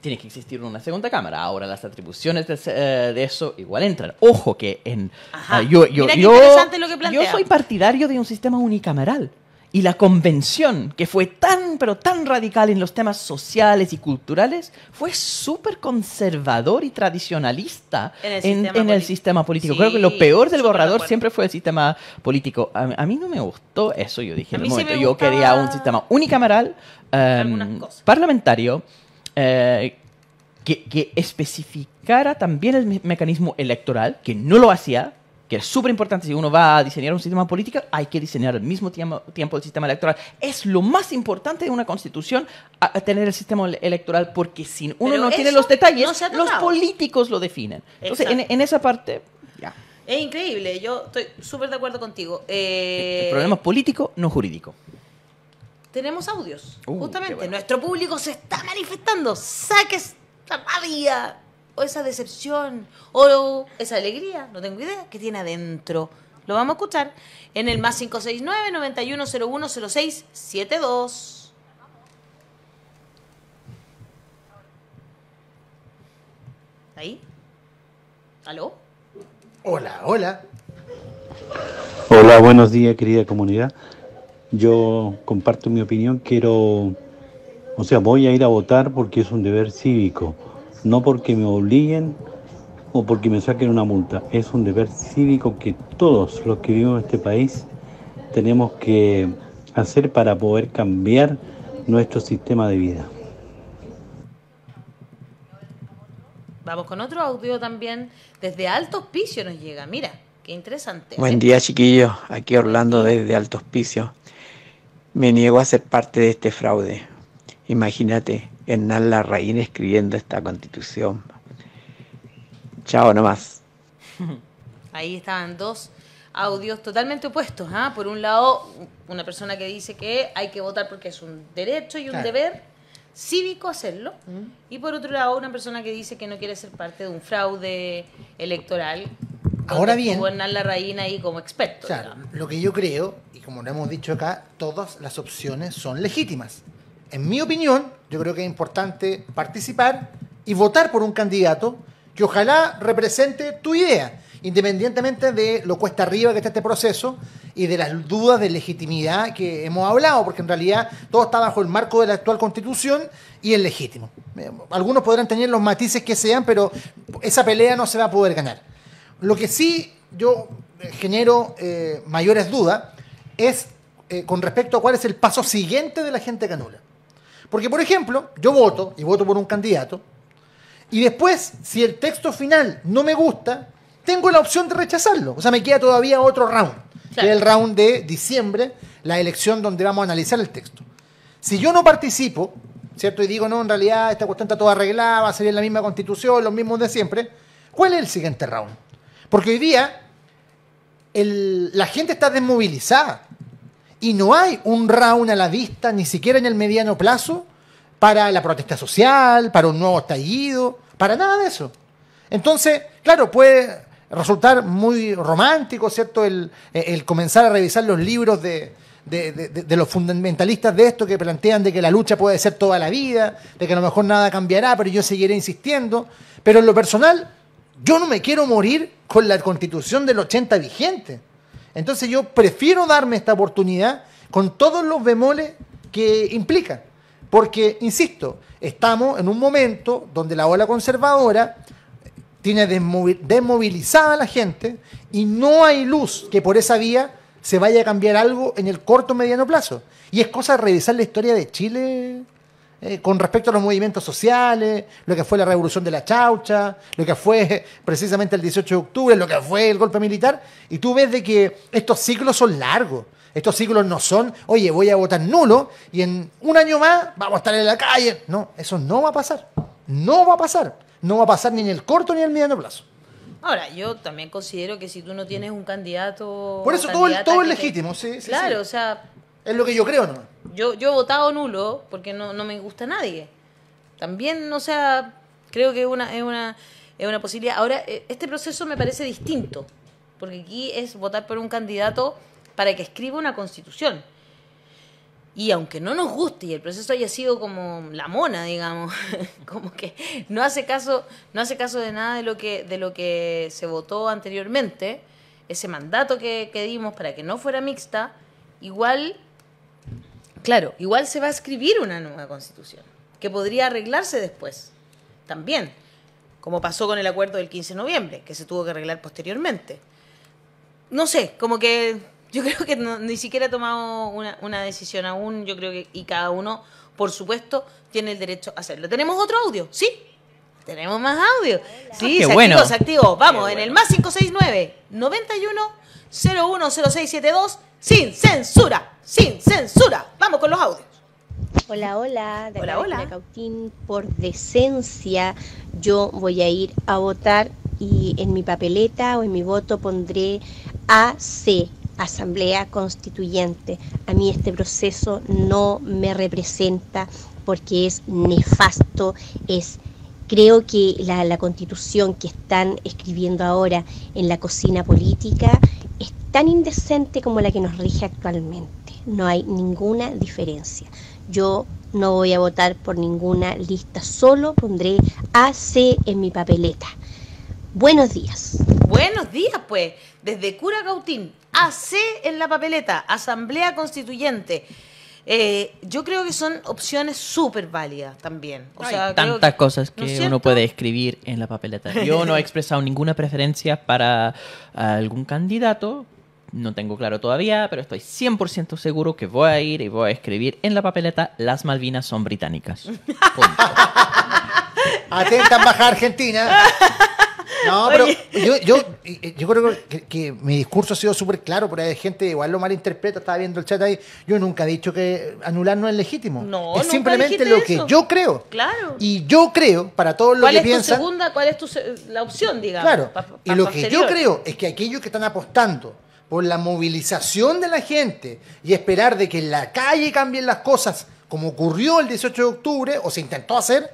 tiene que existir una segunda cámara. Ahora las atribuciones de, eh, eso igual entran. Ojo que en ah, yo yo yo, soy partidario de un sistema unicameral. Y la convención, que fue tan, pero tan radical en los temas sociales y culturales, fue súper conservador y tradicionalista en el, sistema, político. Creo que lo peor del borrador siempre fue el sistema político. A, mí no me gustó eso, yo dije momento. Yo quería un sistema unicameral, em, parlamentario, eh, que, especificara también el mecanismo electoral, que no lo hacía, que es súper importante si uno va a diseñar un sistema político, hay que diseñar al mismo tiempo, el sistema electoral. Es lo más importante de una constitución tener el sistema electoral, porque si uno no tiene los detalles, los políticos lo definen. Entonces, en, esa parte, Es increíble, yo estoy súper de acuerdo contigo. Eh... El problema es político, no jurídico tenemos audios. Uh, justamente, nuestro público se está manifestando. saque la rabia o esa decepción o esa alegría, no tengo idea, que tiene adentro. Lo vamos a escuchar en el más 569 91010672. ¿Ahí? ¿Aló? Hola, hola. Hola, buenos días, querida comunidad. Yo comparto mi opinión, quiero, o sea, voy a ir a votar porque es un deber cívico, no porque me obliguen o porque me saquen una multa, es un deber cívico que todos los que vivimos en este país tenemos que hacer para poder cambiar nuestro sistema de vida. Vamos con otro audio también. Desde Alto Hospicio nos llega. Mira, qué interesante. Buen día, chiquillos. Aquí Orlando desde Alto Hospicio. Me niego a ser parte de este fraude. Imagínate, Hernán Larraín escribiendo esta constitución. Chao nomás. Ahí estaban dos audios totalmente opuestos. ¿ah? Por un lado, una persona que dice que hay que votar porque es un derecho y un deber cívico hacerlo. Mm. Y por otro lado, una persona que dice que no quiere ser parte de un fraude electoral. Ahora bien. Hernán Larraín ahí como experto. lo que yo creo como lo hemos dicho acá, todas las opciones son legítimas. En mi opinión, yo creo que es importante participar y votar por un candidato que ojalá represente tu idea, independientemente de lo cuesta arriba que está este proceso y de las dudas de legitimidad que hemos hablado, porque en realidad todo está bajo el marco de la actual constitución y es legítimo. Eh, algunos podrán tener los matices que sean, pero esa pelea no se va a poder ganar. Lo que sí yo genero eh, mayores dudas es eh, con respecto a cuál es el paso siguiente de la gente que anula. Porque, por ejemplo, yo voto y voto por un candidato, y después, si el texto final no me gusta, tengo la opción de rechazarlo. O sea, me queda todavía otro round, que es el round de diciembre, la elección donde vamos a analizar el texto. Si yo no participo, ¿cierto? Y digo, no, en realidad esta cuestión está toda arreglada, va a salir la misma constitución, los mismos de siempre, ¿cuál es el siguiente round? Porque hoy día la gente está desmovilizada y no hay un round a la vista, ni siquiera en el mediano plazo, para la protesta social, para un nuevo estallido, para nada de eso. Entonces, claro, puede resultar muy romántico, ¿cierto?, el, eh, comenzar a revisar los libros de, de, los fundamentalistas de esto que plantean de que la lucha puede ser toda la vida, de que a lo mejor nada cambiará, pero yo seguiré insistiendo. Pero en lo personal, yo no me quiero morir con la constitución del 80 vigente. Entonces yo prefiero darme esta oportunidad con todos los bemoles que implica. Porque, insisto, estamos en un momento donde la ola conservadora tiene desmovilizada a la gente y no hay luz que por esa vía se vaya a cambiar algo en el corto o mediano plazo. Y es cosa de revisar la historia de Chile, eh, con respecto a los movimientos sociales, lo que fue la revolución de la chaucha, lo que fue precisamente el 18 de octubre, lo que fue el golpe militar, y tú ves de que estos ciclos son largos. Estos ciclos no son, oye, voy a votar nulo y en un año más vamos a estar en la calle. No, eso no va a pasar. No va a pasar. No va a pasar ni en el corto ni en el mediano plazo. Ahora, yo también considero que si tú no tienes un candidato. Por eso todo, todo es legítimo, sí, Claro, o sea. Es lo que yo creo, ¿no? Yo, yo he votado nulo porque no, no me gusta nadie. También, o sea, creo que una, es, una, es una posibilidad. Ahora, eh, este proceso me parece distinto, porque aquí es votar por un candidato para que escriba una constitución. Y aunque no nos guste y el proceso haya sido como la mona, digamos, como que no hace caso, no hace caso de nada de lo que, de lo que se votó anteriormente, ese mandato que, que dimos para que no fuera mixta, igual Claro, igual se va a escribir una nueva constitución, que podría arreglarse después, también, como pasó con el acuerdo del 15 de noviembre, que se tuvo que arreglar posteriormente. No sé, como que yo creo que ni siquiera ha tomado una, decisión aún, yo creo que, y cada uno, por supuesto, tiene el derecho a hacerlo. ¿Tenemos otro audio? ¿Sí? Tenemos más audio. Sí, bueno. activó, Vamos, en el más 569 91 010672 sin censura, sin censura. Vamos con los audios. Hola, hola, de hola, hola. Cautín, por decencia yo voy a ir a votar y en mi papeleta o en mi voto pondré AC, Asamblea Constituyente. A mí este proceso no me representa porque es nefasto, es creo que la, la, constitución que están escribiendo ahora en la cocina política tan indecente como la que nos rige actualmente. No hay ninguna diferencia. Yo no voy a votar por ninguna lista, solo pondré AC en mi papeleta. Buenos días. Buenos días, pues. Desde Cura Gautín, AC en la papeleta, Asamblea Constituyente. Eh, yo creo que son opciones súper válidas también. O sea, tantas cosas que uno puede escribir en la papeleta. Yo no he expresado ninguna preferencia para algún candidato, no tengo claro todavía, pero estoy 100% seguro que voy a ir y voy a escribir en la papeleta Las Malvinas son británicas. Punto. Atenta baja Argentina. No, pero yo, creo que, mi discurso ha sido súper claro, pero hay gente igual lo malinterpreta, estaba viendo el chat ahí. Yo nunca he dicho que anular no es legítimo. No, es simplemente lo que yo creo. Claro. Y yo creo, para todos los que piensan. ¿Cuál es segunda, cuál es tu, la opción, digamos? Claro. y lo que yo creo es que aquellos que están apostando por la movilización de la gente y esperar de que en la calle cambien las cosas, como ocurrió el 18 de octubre, o se intentó hacer,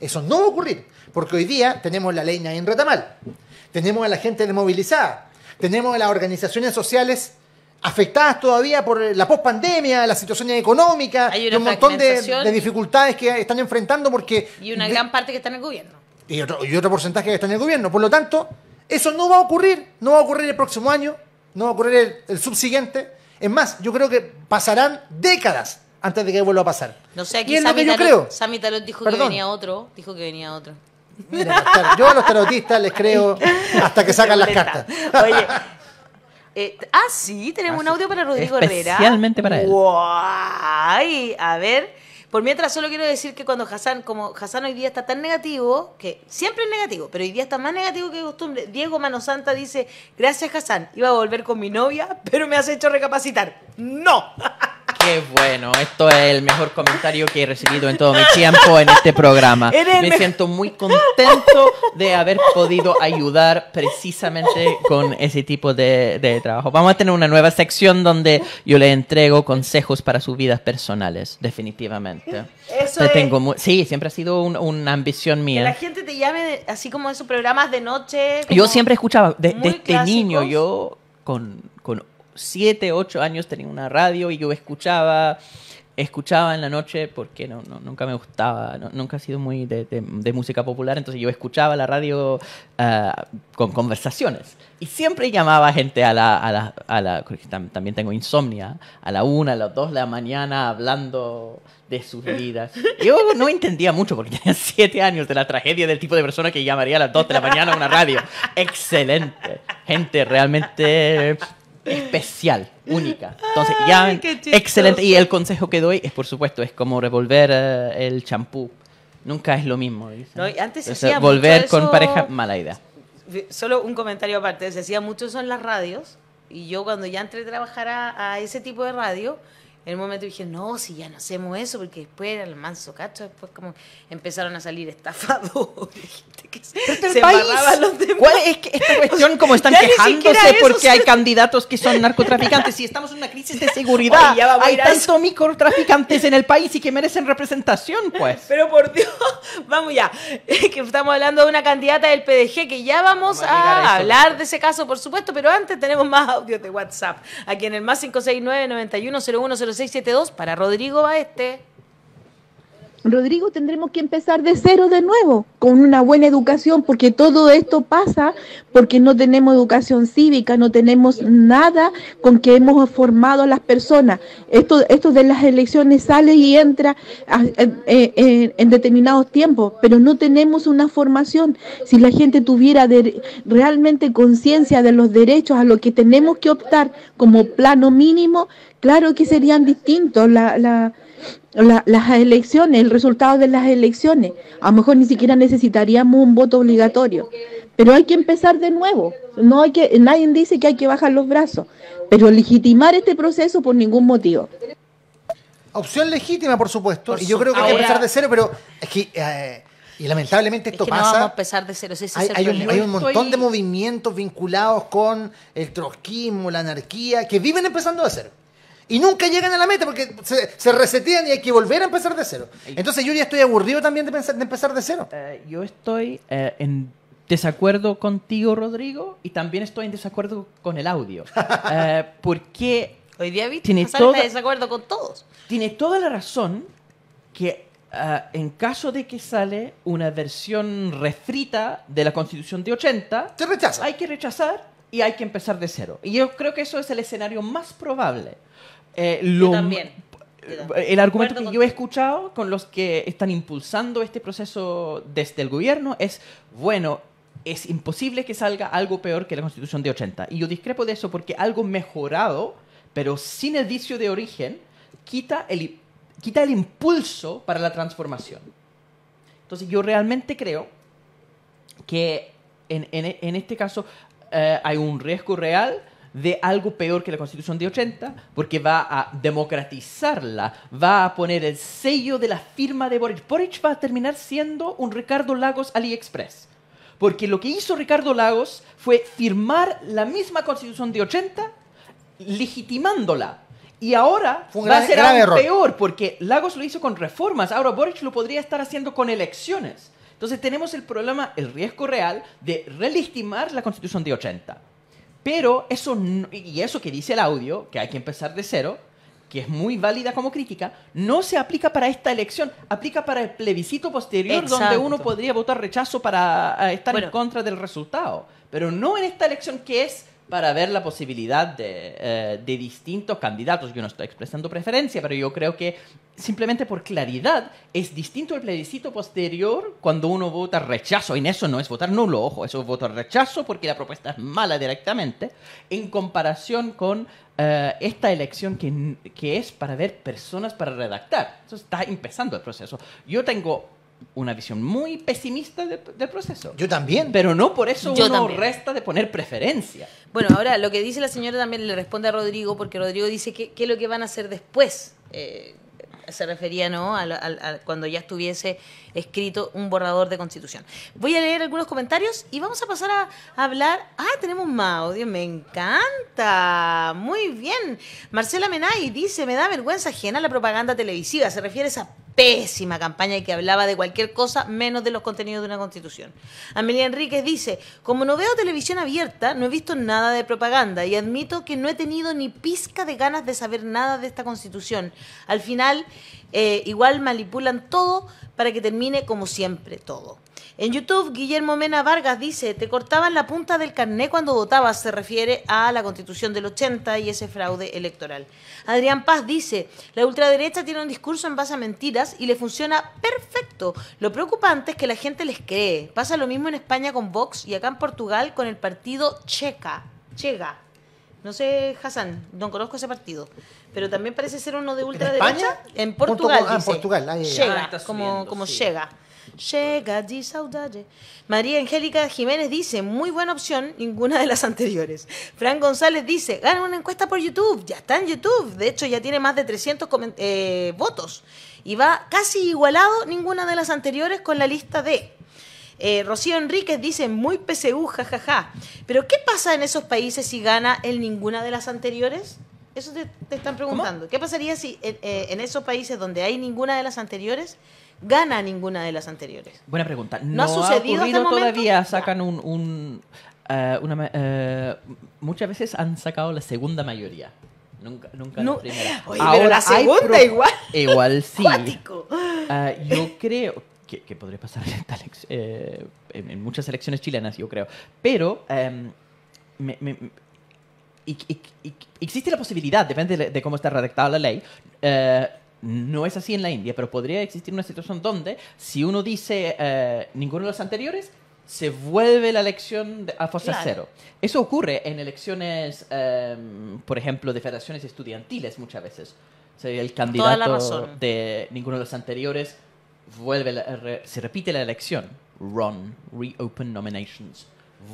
eso no va a ocurrir. Porque hoy día tenemos la ley en Retamal, tenemos a la gente desmovilizada, tenemos a las organizaciones sociales afectadas todavía por la pospandemia, la situación económica, Hay un montón de, dificultades que están enfrentando porque... Y una gran parte que está en el gobierno. Y y otro porcentaje que está en el gobierno. Por lo tanto, eso no va a ocurrir, no va a ocurrir el próximo año, no va a ocurrir el, subsiguiente. Es más, yo creo que pasarán décadas antes de que vuelva a pasar. No sé, aquí y es lo yo creo. Sammy Talot dijo que venía otro, dijo que venía otro. yo a los tarotistas les creo hasta que sacan las cartas. Oye, eh, ah, sí, tenemos un ah, audio para Rodrigo Herrera. Especialmente para él. Guay, a ver. Por mientras, solo quiero decir que cuando Hassan, como Hassan hoy día está tan negativo, que siempre es negativo, pero hoy día está más negativo que de costumbre. Diego Manosanta dice: Gracias, Hassan, iba a volver con mi novia, pero me has hecho recapacitar. ¡No! Qué bueno, esto es el mejor comentario que he recibido en todo mi tiempo en este programa. Me siento muy contento de haber podido ayudar precisamente con ese tipo de, trabajo. Vamos a tener una nueva sección donde yo le entrego consejos para sus vidas personales, definitivamente. Eso tengo Sí, siempre ha sido una ambición mía. Que la gente te llame así como esos programas de noche. Yo siempre escuchaba, de, desde este niño, yo con Siete, ocho años tenía una radio y yo escuchaba, escuchaba en la noche porque no, nunca me gustaba, nunca ha sido muy de, música popular, entonces yo escuchaba la radio ah, con conversaciones y siempre llamaba gente a la, a la, a la también tengo insomnia, a la una, a las dos de la mañana hablando de sus vidas. Yo no entendía mucho porque tenía siete años de la tragedia del tipo de persona que llamaría a las dos de la mañana a una radio. Excelente. Gente realmente especial, única. Entonces, ya, excelente. Y el consejo que doy es, por supuesto, es como revolver eh, el champú. Nunca es lo mismo. No, antes Entonces, volver con pareja, mala idea. Solo un comentario aparte. Se muchos mucho eso las radios. Y yo cuando ya entré a trabajar a ese tipo de radio, en el momento dije, no, si ya no hacemos eso, porque después eran los manso cacho, después como empezaron a salir estafados que se, embarraban los demás. es que esta cuestión como están quejándose porque hay candidatos que son narcotraficantes? y estamos en una crisis de seguridad, hay tantos microtraficantes en el país y que merecen representación, pues. Pero por Dios, vamos ya, que estamos hablando de una candidata del PDG, que ya vamos, a, hablar pues. de ese caso, por supuesto, pero antes tenemos más audios de WhatsApp, aquí en el más 569 91 672 para Rodrigo Baeste. Rodrigo, tendremos que empezar de cero de nuevo, con una buena educación, porque todo esto pasa porque no tenemos educación cívica, no tenemos nada con que hemos formado a las personas. Esto, esto de las elecciones sale y entra en, determinados tiempos, pero no tenemos una formación. Si la gente tuviera realmente conciencia de los derechos a los que tenemos que optar como plano mínimo, claro que serían distintos la las elecciones, el resultado de las elecciones. A lo mejor ni siquiera necesitaríamos un voto obligatorio, pero hay que empezar de nuevo. No hay que, nadie dice que hay que bajar los brazos, pero legitimar este proceso por ningún motivo. Opción legítima, por supuesto. y yo creo que hay que empezar de cero, pero es que eh, y lamentablemente esto pasa. hay, un, montón de movimientos vinculados con el trotskismo, la anarquía, que viven empezando de cero y nunca llegan a la meta porque se, se resetean y hay que volver a empezar de cero. Entonces yo ya estoy aburrido también de, empezar de cero. Eh, yo estoy eh, en desacuerdo contigo, Rodrigo, y también estoy en desacuerdo con el audio. Eh, porque... Hoy día, viste, tiene desacuerdo con todos. Tiene toda la razón que en caso de que sale una versión refrita de la Constitución de 80, Se rechaza. hay que rechazar y hay que empezar de cero. Y yo creo que eso es el escenario más probable. Eh, el argumento que yo he escuchado con los que están impulsando este proceso desde el gobierno es, bueno, es imposible que salga algo peor que la Constitución de 80. Y yo discrepo de eso porque algo mejorado, pero sin el vicio de origen, quita el, quita el impulso para la transformación. Entonces yo realmente creo que en, en, este caso eh, hay un riesgo real de algo peor que la Constitución de 80, porque va a democratizarla, va a poner el sello de la firma de Boric. Boric va a terminar siendo un Ricardo Lagos AliExpress. Porque lo que hizo Ricardo Lagos fue firmar la misma Constitución de 80, legitimándola. Y ahora va a ser algo peor, porque Lagos lo hizo con reformas, ahora Boric lo podría estar haciendo con elecciones. Entonces tenemos el problema, el riesgo real de relegitimar la Constitución de 80. Pero eso, y eso que dice el audio, que hay que empezar de cero, que es muy válida como crítica, no se aplica para esta elección, aplica para el plebiscito posterior donde uno podría votar rechazo para eh, estar en contra del resultado. Pero no en esta elección que es para ver la posibilidad eh, de, distintos candidatos. Yo no estoy expresando preferencia, pero yo creo que simplemente por claridad es distinto el plebiscito posterior cuando uno vota rechazo. En eso no es votar nulo, ojo, eso es votar rechazo porque la propuesta es mala directamente, en comparación con eh, esta elección que, que es para ver personas para redactar. Eso está empezando el proceso. Yo tengo una visión muy pesimista del proceso. Yo también. Pero no por eso uno resta de poner preferencia. Bueno, ahora lo que dice la señora también le responde a Rodrigo, porque Rodrigo dice que es lo que van a hacer después. Eh, se refería ¿no? A, cuando ya estuviese escrito un borrador de constitución. Voy a leer algunos comentarios y vamos a pasar a, hablar. Ah, tenemos más audio, me encanta. Muy bien. Marcela Menay dice, me da vergüenza ajena la propaganda televisiva. Se refiere a esa pésima campaña y que hablaba de cualquier cosa menos de los contenidos de una constitución. Amelia Enríquez dice, como no veo televisión abierta, no he visto nada de propaganda y admito que no he tenido ni pizca de ganas de saber nada de esta constitución. Al final, eh, igual manipulan todo para que termine como siempre todo. En YouTube, Guillermo Mena Vargas dice, te cortaban la punta del carné cuando votabas, se refiere a la constitución del 80 y ese fraude electoral. Adrián Paz dice, la ultraderecha tiene un discurso en base a mentiras y le funciona perfecto. Lo preocupante es que la gente les cree. Pasa lo mismo en España con Vox y acá en Portugal con el partido Checa. Chega. No sé, Hassan, no conozco ese partido. Pero también parece ser uno de ultraderecha. ¿En, ah, en Portugal. en Portugal. Ah, como, como Llega de María Angélica Jiménez dice, muy buena opción, ninguna de las anteriores. Fran González dice, gana una encuesta por YouTube, ya está en YouTube, de hecho ya tiene más de 300 eh, votos. Y va casi igualado ninguna de las anteriores con la lista de... Eh, Rocío Enríquez dice, muy PSU, jajaja. Pero ¿qué pasa en esos países si gana en ninguna de las anteriores? Eso te, están preguntando. ¿Qué pasaría si eh, en, esos países donde hay ninguna de las anteriores gana ninguna de las anteriores. Buena pregunta. No, ha sucedido ha todavía, sacan un... Eh, eh, muchas veces han sacado la segunda mayoría. Nunca, nunca la primera. Ahora, pero la segunda igual. Igual sí. Ah, yo creo que, que podría pasar eh, en, en, muchas elecciones chilenas, yo creo. Pero em, y, existe la posibilidad, depende de, cómo está redactada la ley, no es así en la India, pero podría existir una situación donde si uno dice eh, ninguno de los anteriores, se vuelve la elección a fosa cero. Eso ocurre en elecciones, em, por ejemplo, de federaciones estudiantiles muchas veces. el candidato de ninguno de los anteriores se repite la elección. Run. reopen nominations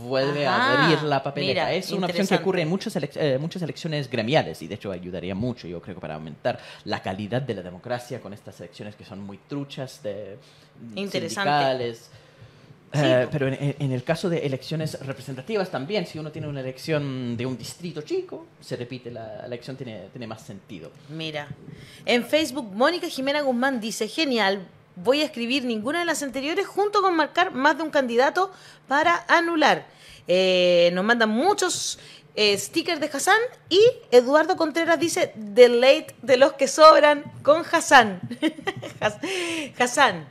vuelve a abrir la papelera. es una opción que ocurre en eh, muchas, elecciones gremiales y de hecho ayudaría mucho, yo creo, para aumentar la calidad de la democracia con estas elecciones que son muy truchas de eh, pero en, el caso de elecciones representativas también, si uno tiene una elección de un distrito chico, se repite, la elección tiene, tiene más sentido. Mira, en Facebook Mónica Jimena Guzmán dice, genial, voy a escribir ninguna de las anteriores junto con marcar más de un candidato para anular. Eh, nos mandan muchos eh, stickers de Hassan y Eduardo Contreras dice The de los que sobran con Hassan. Hassan,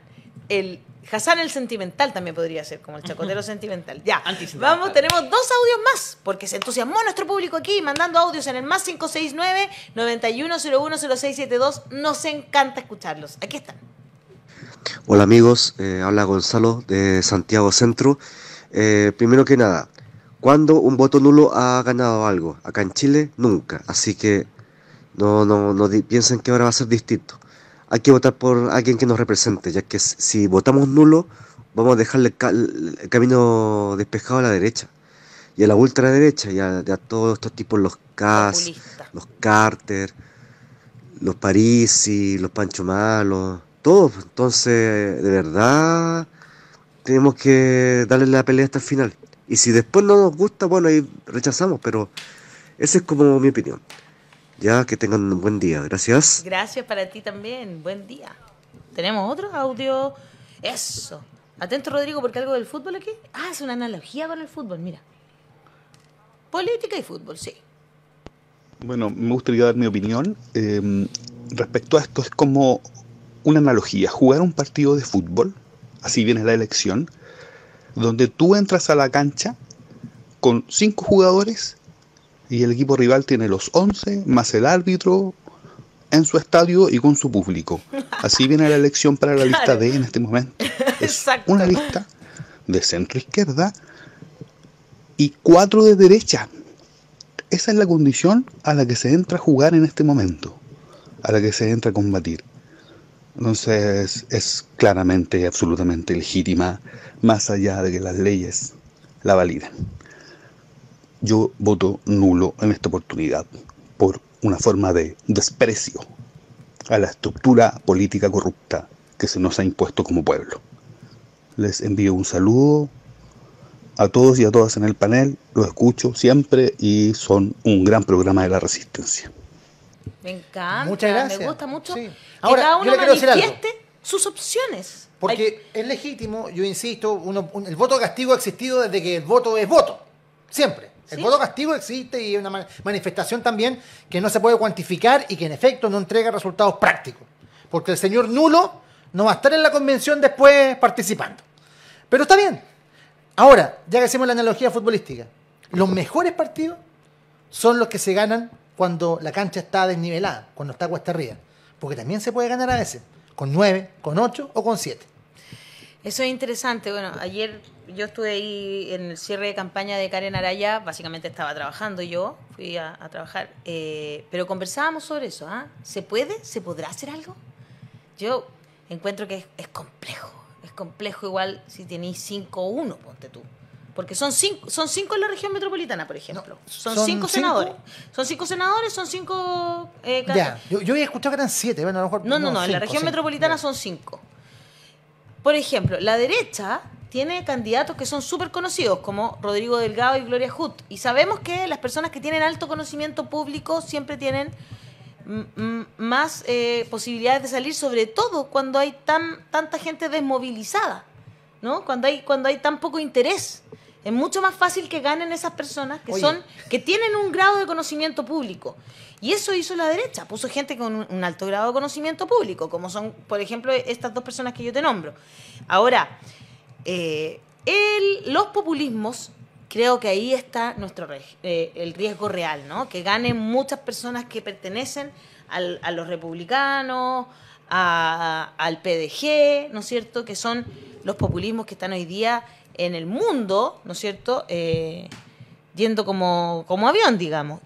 el Hassan el sentimental también podría ser, como el chacotero sentimental. Ya, vamos, tenemos dos audios más, porque se entusiasmó nuestro público aquí mandando audios en el más 569-91010672. Nos encanta escucharlos. Aquí están. Hola amigos, eh, habla Gonzalo de Santiago Centro. Eh, primero que nada, cuando un voto nulo ha ganado algo? Acá en Chile, nunca. Así que no, no, no piensen que ahora va a ser distinto. Hay que votar por alguien que nos represente, ya que si votamos nulo, vamos a dejarle el camino despejado a la derecha y a la ultraderecha y a, a todos estos tipos, los Cas, los Carter, los Parisi, los Pancho Malos todos. Pues, entonces, de verdad, tenemos que darle la pelea hasta el final. Y si después no nos gusta, bueno, ahí rechazamos, pero esa es como mi opinión. Ya que tengan un buen día, gracias. Gracias para ti también, buen día. ¿Tenemos otro audio? Eso. Atento, Rodrigo, porque algo del fútbol aquí. Ah, es una analogía con el fútbol, mira. Política y fútbol, sí. Bueno, me gustaría dar mi opinión. Eh, respecto a esto, es como una analogía, jugar un partido de fútbol, así viene la elección, donde tú entras a la cancha con cinco jugadores y el equipo rival tiene los once más el árbitro en su estadio y con su público. Así viene la elección para la lista D en este momento. Es una lista de centro izquierda y cuatro de derecha. Esa es la condición a la que se entra a jugar en este momento, a la que se entra a combatir. Entonces es claramente absolutamente legítima, más allá de que las leyes la validen. Yo voto nulo en esta oportunidad por una forma de desprecio a la estructura política corrupta que se nos ha impuesto como pueblo. Les envío un saludo a todos y a todas en el panel, los escucho siempre y son un gran programa de la resistencia. Me encanta. Me gusta mucho Ahora, que cada uno manifieste sus opciones. Porque es legítimo, yo insisto, el voto castigo ha existido desde que el voto es voto. Siempre. El voto castigo existe y es una manifestación también que no se puede cuantificar y que en efecto no entrega resultados prácticos. Porque el señor nulo no va a estar en la convención después participando. Pero está bien. Ahora, ya que hacemos la analogía futbolística, los mejores partidos son los que se ganan cuando la cancha está desnivelada, cuando está cuesta arriba. Porque también se puede ganar a veces, con 9, con 8 o con 7. Eso es interesante. Bueno, ayer yo estuve ahí en el cierre de campaña de Karen Araya, básicamente estaba trabajando yo, fui a, trabajar, eh, pero conversábamos sobre eso. ¿ah? ¿Se puede? ¿Se podrá hacer algo? Yo encuentro que es, complejo, es complejo igual si tenéis 5 o 1, ponte tú. Porque son cinco, son cinco en la región metropolitana, por ejemplo. son, cinco senadores. Son cinco senadores, son cinco... Eh, candidatos ya, yo, había escuchado que eran siete, bueno, a lo mejor... No, no, no, en la región metropolitana son cinco. Por ejemplo, la derecha tiene candidatos que son súper conocidos, como Rodrigo Delgado y Gloria Hut. Y sabemos que las personas que tienen alto conocimiento público siempre tienen más eh, posibilidades de salir, sobre todo cuando hay tan tanta gente desmovilizada, ¿no? Cuando hay cuando hay tan poco interés es mucho más fácil que ganen esas personas que son que tienen un grado de conocimiento público. Y eso hizo la derecha, puso gente con un, alto grado de conocimiento público, como son, por ejemplo, estas dos personas que yo te nombro. Ahora, eh, los populismos creo que ahí está nuestro eh, el riesgo real, ¿no? Que ganen muchas personas que pertenecen a los republicanos, al PDG, ¿no es cierto? Que son los populismos que están hoy día en el mundo, ¿no es cierto? Eh, yendo como, como avión, digamos.